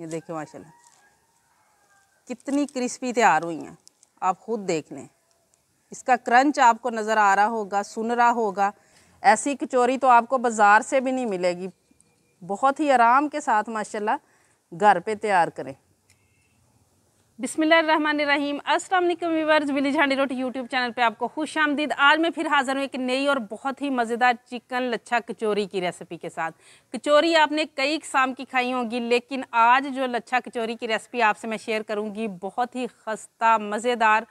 ये देखिए माशाल्लाह कितनी क्रिस्पी तैयार हुई हैं आप ख़ुद देख लें इसका क्रंच आपको नज़र आ रहा होगा सुन रहा होगा ऐसी कचौरी तो आपको बाज़ार से भी नहीं मिलेगी बहुत ही आराम के साथ माशाल्लाह घर पे तैयार करें बिसमीम अस्सलाम वालेकुम वीवर्स विली झांडी रोटी यूट्यूब चैनल पे आपको खुश आमदीद आज मैं फिर हाजिर हूँ एक नई और बहुत ही मज़ेदार चिकन लच्छा कचौरी की रेसिपी के साथ कचौरी आपने कई शाम की खाई होगी लेकिन आज जो लच्छा कचौरी की रेसिपी आपसे मैं शेयर करूँगी बहुत ही खस्ता मज़ेदार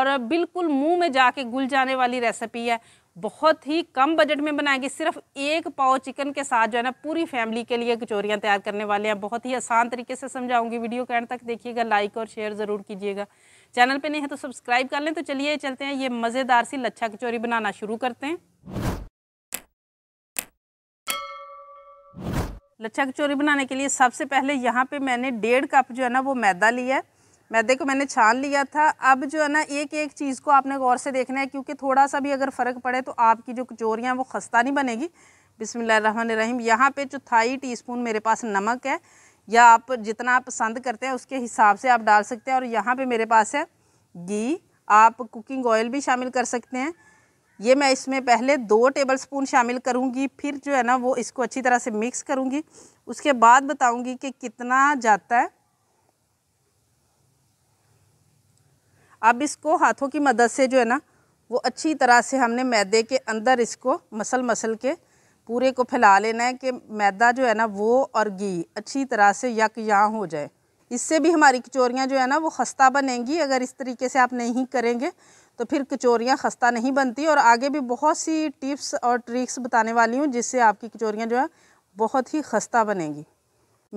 और बिल्कुल मुँह में जाके गुल जाने वाली रेसिपी है बहुत ही कम बजट में बनाएंगे सिर्फ एक पाव चिकन के साथ जो है ना पूरी फैमिली के लिए कचोरियाँ तैयार करने वाले हैं बहुत ही आसान तरीके से समझाऊंगी वीडियो के एंड तक देखिएगा लाइक और शेयर ज़रूर कीजिएगा चैनल पे नहीं है तो सब्सक्राइब कर लें तो चलिए चलते हैं ये मज़ेदार सी लच्छा कचोरी बनाना शुरू करते हैं लच्छा कचोरी बनाने के लिए सबसे पहले यहाँ पे मैंने डेढ़ कप जो है ना वो मैदा लिया है मैदे को मैंने छान लिया था अब जो है ना एक एक चीज़ को आपने गौर से देखना है क्योंकि थोड़ा सा भी अगर फ़र्क पड़े तो आपकी जो कचोरियाँ वो खस्ता नहीं बनेगी बिसमीम यहाँ पर जो थाई स्पून मेरे पास नमक है या आप जितना आप पसंद करते हैं उसके हिसाब से आप डाल सकते हैं और यहाँ पर मेरे पास है घी आप कुकिंग ऑयल भी शामिल कर सकते हैं ये मैं इसमें पहले दो टेबल स्पून शामिल करूँगी फिर जो है ना वो इसको अच्छी तरह से मिक्स करूँगी उसके बाद बताऊँगी कि कितना जाता है अब इसको हाथों की मदद से जो है ना वो अच्छी तरह से हमने मैदे के अंदर इसको मसल मसल के पूरे को फैला लेना है कि मैदा जो है ना वो और घी अच्छी तरह से यक यहाँ हो जाए इससे भी हमारी कचोरियाँ जो है ना वो खस्ता बनेंगी अगर इस तरीके से आप नहीं करेंगे तो फिर कचोरियाँ खस्ता नहीं बनती और आगे भी बहुत सी टिप्स और ट्रिक्स बताने वाली हूँ जिससे आपकी कचोरियाँ जो है बहुत ही खस्ता बनेंगी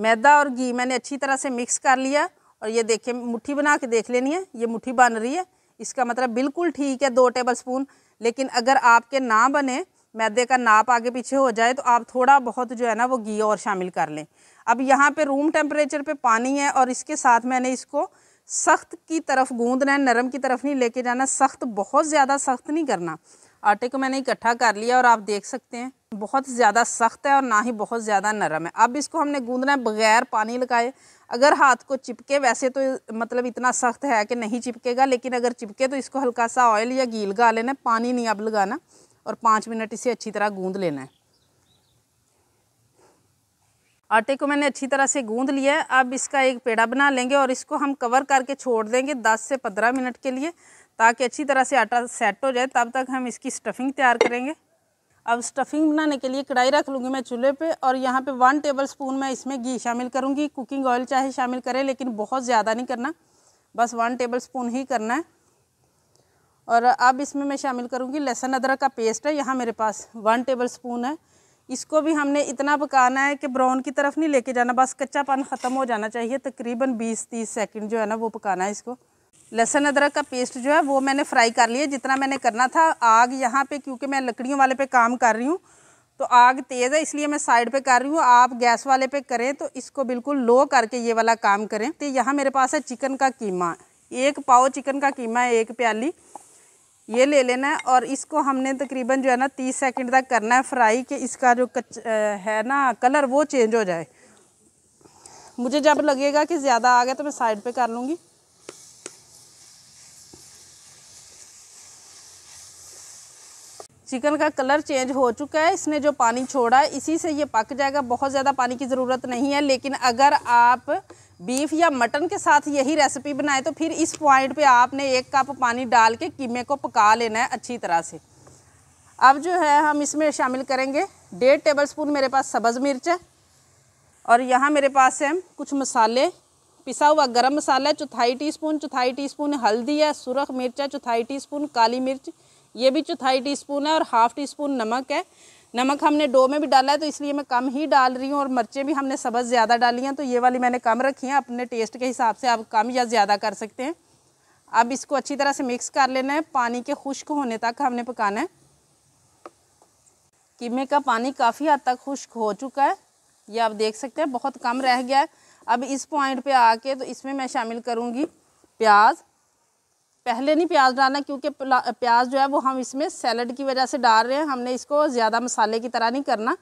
मैदा और घी मैंने अच्छी तरह से मिक्स कर लिया और ये देखिए मुट्ठी बना के देख लेनी है ये मुट्ठी बन रही है इसका मतलब बिल्कुल ठीक है दो टेबल स्पून लेकिन अगर आपके ना बने मैदे का नाप आगे पीछे हो जाए तो आप थोड़ा बहुत जो है ना वो घी और शामिल कर लें अब यहाँ पे रूम टेम्परेचर पे पानी है और इसके साथ मैंने इसको सख्त की तरफ गूंदना है नरम की तरफ नहीं लेके जाना सख्त बहुत ज़्यादा सख्त नहीं करना आटे को मैंने इकट्ठा कर लिया और आप देख सकते हैं बहुत ज़्यादा सख्त है और ना ही बहुत ज़्यादा नरम है अब इसको हमने गूंदना है बगैर पानी लगाए अगर हाथ को चिपके वैसे तो मतलब इतना सख्त है कि नहीं चिपकेगा लेकिन अगर चिपके तो इसको हल्का सा ऑयल या गील गा लेना है पानी नहीं अब लगाना और पाँच मिनट इसे अच्छी तरह गूँध लेना है आटे को मैंने अच्छी तरह से गूँध लिया है अब इसका एक पेड़ा बना लेंगे और इसको हम कवर करके छोड़ देंगे दस से पंद्रह मिनट के लिए ताकि अच्छी तरह से आटा सेट हो जाए तब तक हम इसकी स्टफिंग तैयार करेंगे अब स्टफिंग बनाने के लिए कढ़ाई रख लूँगी मैं चूल्हे पे और यहाँ पे वन टेबल स्पून मैं इसमें घी शामिल करूँगी कुकिंग ऑयल चाहे शामिल करें लेकिन बहुत ज़्यादा नहीं करना बस वन टेबल स्पून ही करना है और अब इसमें मैं शामिल करूँगी लहसुन अदरक का पेस्ट है यहाँ मेरे पास वन टेबल स्पून है इसको भी हमने इतना पकाना है कि ब्राउन की तरफ नहीं लेके जाना बस कच्चापन ख़त्म हो जाना चाहिए तकरीबन बीस तीस सेकेंड जो है ना वो पकाना है इसको लहसुन अदरक का पेस्ट जो है वो मैंने फ्राई कर लिया जितना मैंने करना था आग यहाँ पे क्योंकि मैं लकड़ियों वाले पे काम कर रही हूँ तो आग तेज़ है इसलिए मैं साइड पे कर रही हूँ आप गैस वाले पे करें तो इसको बिल्कुल लो करके ये वाला काम करें तो यहाँ मेरे पास है चिकन का कीमा एक पाव चिकन का कीमा है एक प्याली ये ले लेना है और इसको हमने तकरीबन जो है ना तीस सेकेंड तक करना है फ्राई कि इसका जो कच है ना कलर वो चेंज हो जाए मुझे जब लगेगा कि ज़्यादा आ गया तो मैं साइड पर कर लूँगी चिकन का कलर चेंज हो चुका है इसने जो पानी छोड़ा है इसी से ये पक जाएगा बहुत ज़्यादा पानी की ज़रूरत नहीं है लेकिन अगर आप बीफ या मटन के साथ यही रेसिपी बनाए तो फिर इस पॉइंट पे आपने एक कप पानी डाल के कीमे को पका लेना है अच्छी तरह से अब जो है हम इसमें शामिल करेंगे डेढ़ टेबल स्पून मेरे पास सब्ज़ मिर्च है और यहाँ मेरे पास है कुछ मसाले पिसा हुआ गरम मसाला है चौथाई टीस्पून चौथाई टीस्पून हल्दी है सुरख मिर्च है चौथाई टीस्पून काली मिर्च ये भी चौथाई टी स्पून है और हाफ टी स्पून नमक है नमक हमने डो में भी डाला है तो इसलिए मैं कम ही डाल रही हूँ और मिर्चें भी हमने सबज ज़्यादा डाली हैं तो ये वाली मैंने कम रखी हैं अपने टेस्ट के हिसाब से आप कम या ज़्यादा कर सकते हैं अब इसको अच्छी तरह से मिक्स कर लेना है पानी के खुश्क होने तक हमने पकाना है कीमे का पानी काफ़ी हद तक खुश्क हो चुका है ये आप देख सकते हैं बहुत कम रह गया है अब इस पॉइंट पे आके तो इसमें मैं शामिल करूँगी प्याज पहले नहीं प्याज डालना क्योंकि प्याज जो है वो हम इसमें सैलड की वजह से डाल रहे हैं हमने इसको ज़्यादा मसाले की तरह नहीं करना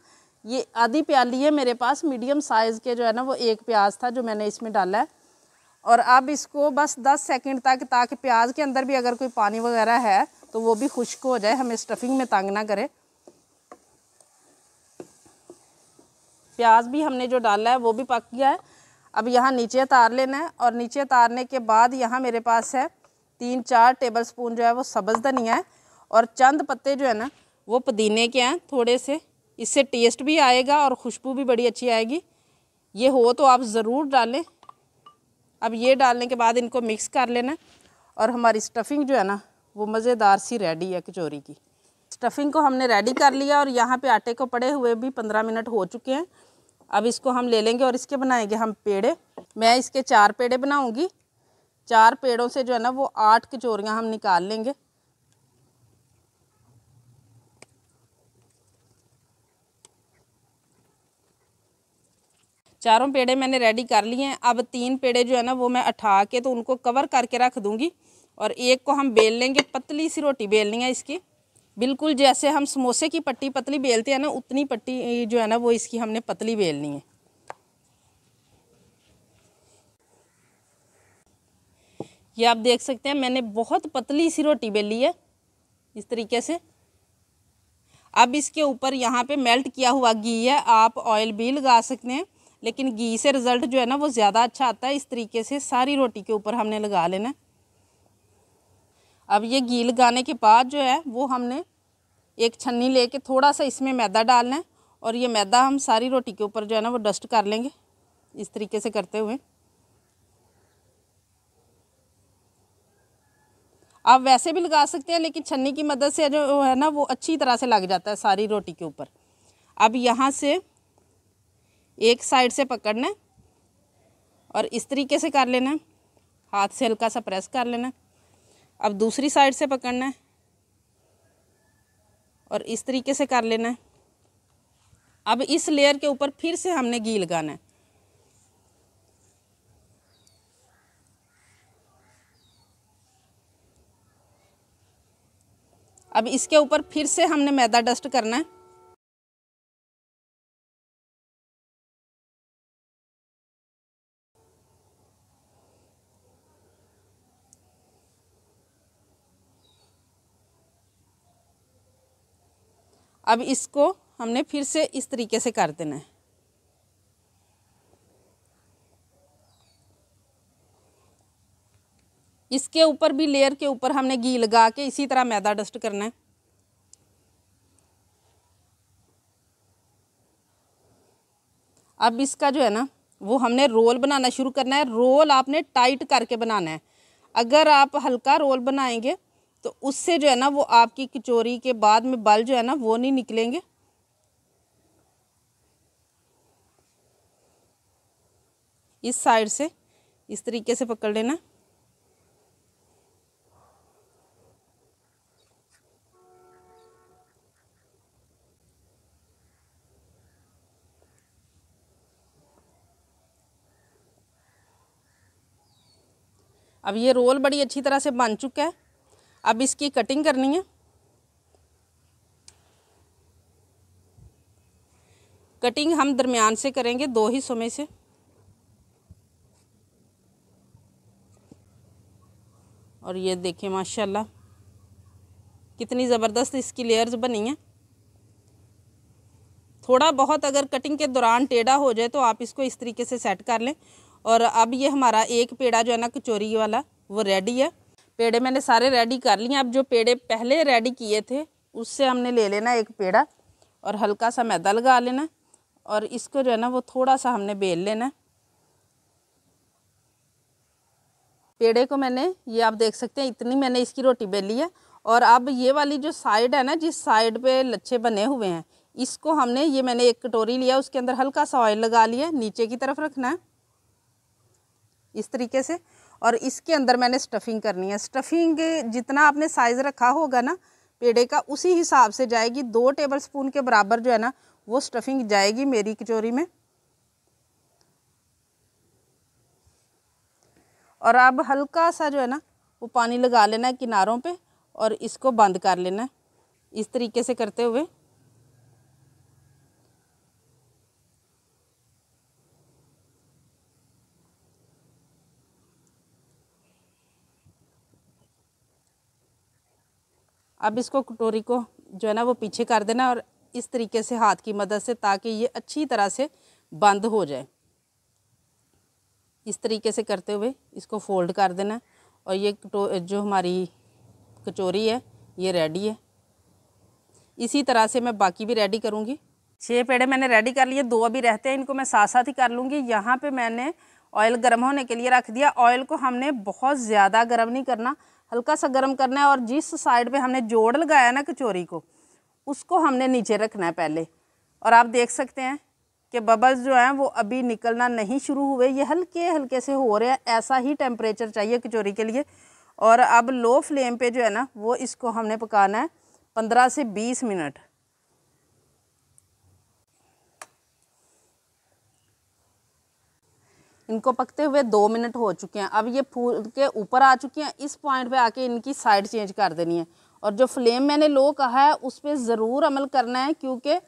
ये आधी प्याली है मेरे पास मीडियम साइज़ के जो है ना वो एक प्याज था जो मैंने इसमें डाला है और अब इसको बस 10 सेकंड तक ताकि प्याज के अंदर भी अगर कोई पानी वगैरह है तो वो भी खुश्क हो जाए हमें स्टफिंग में तंग ना करे प्याज भी हमने जो डाला है वो भी पक गया है अब यहाँ नीचे उतार लेना है और नीचे उतारने के बाद यहाँ मेरे पास है तीन चार टेबल स्पून जो है वो सब्ज़ धनिया है और चंद पत्ते जो है ना वो पुदीने के हैं थोड़े से इससे टेस्ट भी आएगा और खुशबू भी बड़ी अच्छी आएगी ये हो तो आप ज़रूर डालें अब ये डालने के बाद इनको मिक्स कर लेना और हमारी स्टफिंग जो है ना वो मज़ेदार सी रेडी है कचौरी की स्टफिंग को हमने रेडी कर लिया और यहाँ पे आटे को पड़े हुए भी पंद्रह मिनट हो चुके हैं अब इसको हम ले लेंगे और इसके बनाएंगे हम पेड़े मैं इसके चार पेड़े बनाऊँगी चार पेड़ों से जो है ना वो आठ कचोरियाँ हम निकाल लेंगे चारों पेड़े मैंने रेडी कर लिए हैं अब तीन पेड़े जो है ना वो मैं उठा के तो उनको कवर करके रख दूंगी और एक को हम बेल लेंगे पतली सी रोटी बेलनी है इसकी बिल्कुल जैसे हम समोसे की पट्टी पतली बेलते हैं ना उतनी पट्टी जो है ना वो इसकी हमने पतली बेलनी है ये आप देख सकते हैं मैंने बहुत पतली सी रोटी बेली है इस तरीके से अब इसके ऊपर यहाँ पे मेल्ट किया हुआ घी है आप ऑयल भी लगा सकते हैं लेकिन घी से रिज़ल्ट जो है ना वो ज़्यादा अच्छा आता है इस तरीके से सारी रोटी के ऊपर हमने लगा लेना अब ये घी लगाने के बाद जो है वो हमने एक छन्नी कर थोड़ा सा इसमें मैदा डालना है और ये मैदा हम सारी रोटी के ऊपर जो है ना वो डस्ट कर लेंगे इस तरीके से करते हुए आप वैसे भी लगा सकते हैं लेकिन छन्नी की मदद से जो है ना वो अच्छी तरह से लग जाता है सारी रोटी के ऊपर अब यहाँ से एक साइड से पकड़ना और इस तरीके से कर लेना हाथ से हल्का सा प्रेस कर लेना अब दूसरी साइड से पकड़ना है और इस तरीके से कर लेना है अब इस लेयर के ऊपर फिर से हमने घी लगाना है अब इसके ऊपर फिर से हमने मैदा डस्ट करना है अब इसको हमने फिर से इस तरीके से कर देना है इसके ऊपर भी लेयर के ऊपर हमने घी लगा के इसी तरह मैदा डस्ट करना है अब इसका जो है ना वो हमने रोल बनाना शुरू करना है रोल आपने टाइट करके बनाना है अगर आप हल्का रोल बनाएंगे तो उससे जो है ना वो आपकी कचोरी के बाद में बल जो है ना वो नहीं निकलेंगे इस साइड से इस तरीके से पकड़ लेना अब ये रोल बड़ी अच्छी तरह से बन चुका है अब इसकी कटिंग करनी है कटिंग हम दरमियान से करेंगे दो ही समय से और ये देखें माशाल्लाह कितनी ज़बरदस्त इसकी लेयर्स बनी हैं थोड़ा बहुत अगर कटिंग के दौरान टेढ़ा हो जाए तो आप इसको इस तरीके से सेट कर लें और अब ये हमारा एक पेड़ा जो है ना कचोरी वाला वो रेडी है पेड़े मैंने सारे रेडी कर लिए अब जो पेड़े पहले रेडी किए थे उससे हमने ले लेना एक पेड़ा और हल्का सा मैदा लगा लेना और इसको जो है ना वो थोड़ा सा हमने बेल लेना पेड़े को मैंने ये आप देख सकते हैं इतनी मैंने इसकी रोटी बेली है और अब ये वाली जो साइड है ना जिस साइड पे लच्छे बने हुए हैं इसको हमने ये मैंने एक कटोरी लिया उसके अंदर हल्का सा ऑयल लगा लिया नीचे की तरफ रखना है इस तरीके से और इसके अंदर मैंने स्टफिंग करनी है स्टफिंग जितना आपने साइज़ रखा होगा ना पेड़े का उसी हिसाब से जाएगी दो टेबल स्पून के बराबर जो है ना वो स्टफिंग जाएगी मेरी कचोरी में और अब हल्का सा जो है ना वो पानी लगा लेना है किनारों पे और इसको बंद कर लेना है इस तरीके से करते हुए अब इसको कटोरी को जो है ना वो पीछे कर देना और इस तरीके से हाथ की मदद से ताकि ये अच्छी तरह से बंद हो जाए इस तरीके से करते हुए इसको फोल्ड कर देना और ये जो हमारी कचोरी है ये रेडी है इसी तरह से मैं बाकी भी रेडी करूँगी छः पेड़े मैंने रेडी कर लिए दो अभी रहते हैं इनको मैं साथ साथ ही कर लूँगी यहाँ पे मैंने ऑयल गर्म होने के लिए रख दिया ऑयल को हमने बहुत ज़्यादा गर्म नहीं करना हल्का सा गर्म करना है और जिस साइड पे हमने जोड़ लगाया ना कचोरी को उसको हमने नीचे रखना है पहले और आप देख सकते हैं कि बबल्स जो हैं वो अभी निकलना नहीं शुरू हुए ये हल्के हल्के से हो रहे हैं ऐसा ही टेम्परेचर चाहिए कचौरी के लिए और अब लो फ्लेम पे जो है ना वो इसको हमने पकाना है पंद्रह से बीस मिनट इनको पकते हुए दो मिनट हो चुके हैं अब ये फूल के ऊपर आ चुके हैं इस पॉइंट पे आके इनकी साइड चेंज कर देनी है और जो फ्लेम मैंने लो कहा है उस पर ज़रूर अमल करना है क्योंकि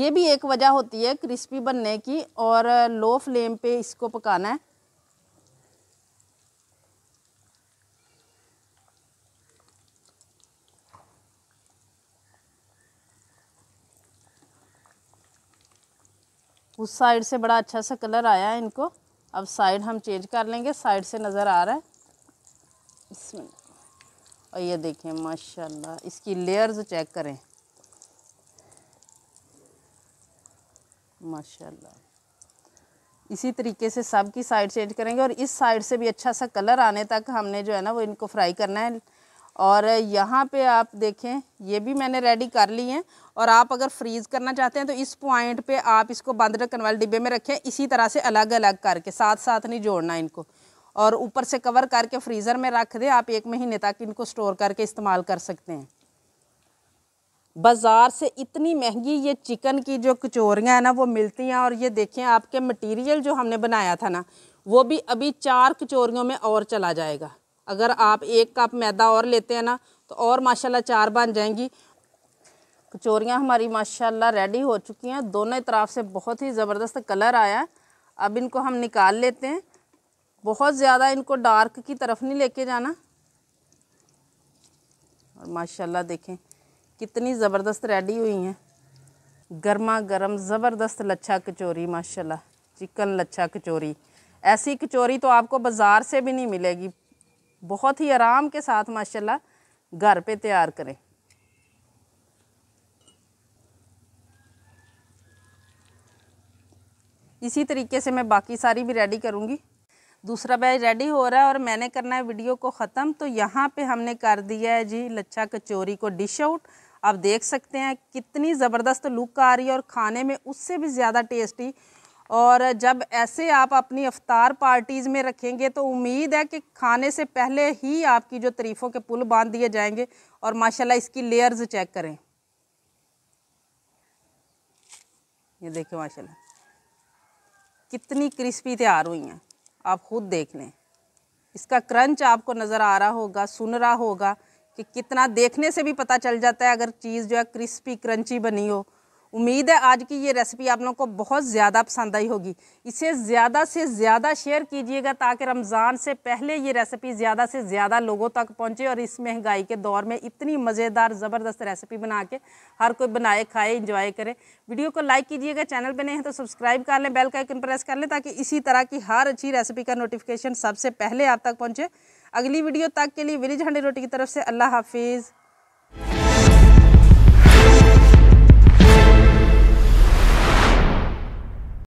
ये भी एक वजह होती है क्रिस्पी बनने की और लो फ्लेम पे इसको पकाना है उस साइड से बड़ा अच्छा सा कलर आया है इनको अब साइड हम चेंज कर लेंगे साइड से नज़र आ रहा है इसमें और ये देखें माशाल्लाह इसकी लेयर्स चेक करें माशाल्लाह इसी तरीके से सब की साइड चेंज करेंगे और इस साइड से भी अच्छा सा कलर आने तक हमने जो है ना वो इनको फ्राई करना है और यहाँ पे आप देखें ये भी मैंने रेडी कर ली हैं और आप अगर फ्रीज़ करना चाहते हैं तो इस पॉइंट पे आप इसको बंद रखने वाले डिब्बे में रखें इसी तरह से अलग अलग करके साथ साथ नहीं जोड़ना इनको और ऊपर से कवर करके फ्रीज़र में रख दें आप एक महीने तक इनको स्टोर करके इस्तेमाल कर सकते हैं बाज़ार से इतनी महंगी ये चिकन की जो कचोरियाँ हैं ना वो मिलती हैं और ये देखें आपके मटीरियल जो हमने बनाया था ना वो भी अभी चार कचोरियों में और चला जाएगा अगर आप एक कप मैदा और लेते हैं ना तो और माशाल्लाह चार बन जाएंगी कचौरियाँ हमारी माशाल्लाह रेडी हो चुकी हैं दोनों तरफ से बहुत ही ज़बरदस्त कलर आया है अब इनको हम निकाल लेते हैं बहुत ज़्यादा इनको डार्क की तरफ नहीं लेके जाना और माशाल्लाह देखें कितनी ज़बरदस्त रेडी हुई हैं गर्मा गर्म ज़बरदस्त लच्छा कचौरी माशाल्लाह चिकन लच्छा कचोरी ऐसी कचौरी तो आपको बाज़ार से भी नहीं मिलेगी बहुत ही आराम के साथ माशाल्लाह घर पे तैयार करें इसी तरीके से मैं बाकी सारी भी रेडी करूँगी दूसरा बैच रेडी हो रहा है और मैंने करना है वीडियो को ख़त्म तो यहाँ पे हमने कर दिया है जी लच्छा कचौरी को डिश आउट आप देख सकते हैं कितनी ज़बरदस्त लुक आ रही है और खाने में उससे भी ज़्यादा टेस्टी और जब ऐसे आप अपनी अफ्तार पार्टीज़ में रखेंगे तो उम्मीद है कि खाने से पहले ही आपकी जो तरीफ़ों के पुल बांध दिए जाएंगे और माशाल्लाह इसकी लेयर्स चेक करें ये देखिए माशाल्लाह कितनी क्रिस्पी तैयार हुई हैं आप ख़ुद देख लें इसका क्रंच आपको नज़र आ रहा होगा सुन रहा होगा कि कितना देखने से भी पता चल जाता है अगर चीज़ जो है क्रिस्पी क्रंची बनी हो उम्मीद है आज की ये रेसिपी आप लोगों को बहुत ज़्यादा पसंद आई होगी इसे ज़्यादा से ज़्यादा शेयर कीजिएगा ताकि रमज़ान से पहले ये रेसिपी ज़्यादा से ज़्यादा लोगों तक पहुँचे और इस महंगाई के दौर में इतनी मज़ेदार ज़बरदस्त रेसिपी बना के हर कोई बनाए खाए इंजॉय करे वीडियो को लाइक कीजिएगा चैनल पर नहीं है तो सब्सक्राइब कर लें बेल का आइकन प्रेस कर लें ताकि इसी तरह की हर अच्छी रेसिपी का नोटिफिकेशन सबसे पहले आप तक पहुँचे अगली वीडियो तक के लिए विलेज हंडी रोटी की तरफ से अल्लाह हाफिज़